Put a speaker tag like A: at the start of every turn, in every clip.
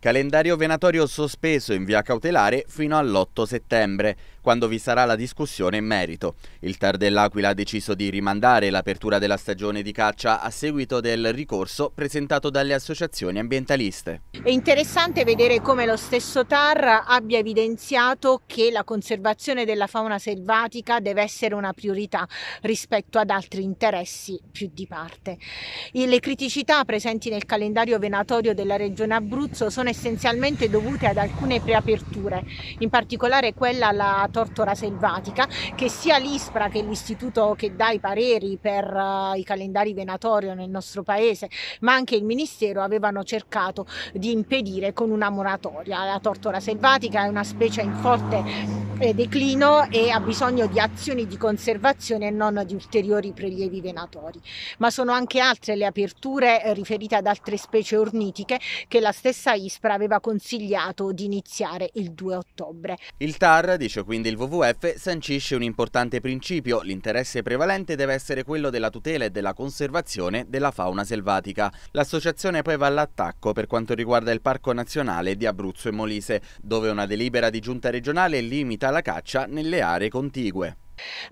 A: Calendario venatorio sospeso in via cautelare fino all'8 settembre, quando vi sarà la discussione in merito. Il Tar dell'Aquila ha deciso di rimandare l'apertura della stagione di caccia a seguito del ricorso presentato dalle associazioni ambientaliste.
B: È interessante vedere come lo stesso Tar abbia evidenziato che la conservazione della fauna selvatica deve essere una priorità rispetto ad altri interessi più di parte. le criticità presenti nel calendario venatorio della Regione Abruzzo sono sono essenzialmente dovute ad alcune preaperture, in particolare quella alla tortora selvatica, che sia l'ISPRA che l'istituto che dà i pareri per uh, i calendari venatorio nel nostro paese, ma anche il Ministero avevano cercato di impedire con una moratoria. La tortora selvatica è una specie in forte eh, declino e ha bisogno di azioni di conservazione e non di ulteriori prelievi venatori. Ma sono anche altre le aperture eh, riferite ad altre specie ornitiche che la stessa ISPRA l'ASPRA aveva consigliato di iniziare il 2 ottobre.
A: Il TAR, dice quindi il WWF, sancisce un importante principio. L'interesse prevalente deve essere quello della tutela e della conservazione della fauna selvatica. L'associazione poi va all'attacco per quanto riguarda il Parco Nazionale di Abruzzo e Molise, dove una delibera di giunta regionale limita la caccia nelle aree contigue.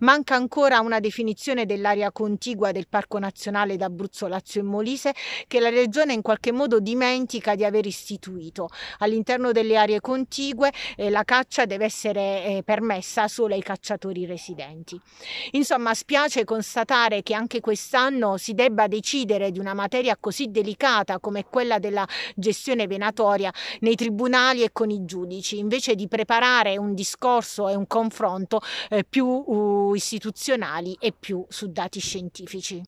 B: Manca ancora una definizione dell'area contigua del Parco Nazionale d'Abruzzo, Lazio e Molise che la Regione in qualche modo dimentica di aver istituito. All'interno delle aree contigue eh, la caccia deve essere eh, permessa solo ai cacciatori residenti. Insomma, spiace constatare che anche quest'anno si debba decidere di una materia così delicata come quella della gestione venatoria nei tribunali e con i giudici, invece di preparare un discorso e un confronto eh, più istituzionali e più su dati scientifici.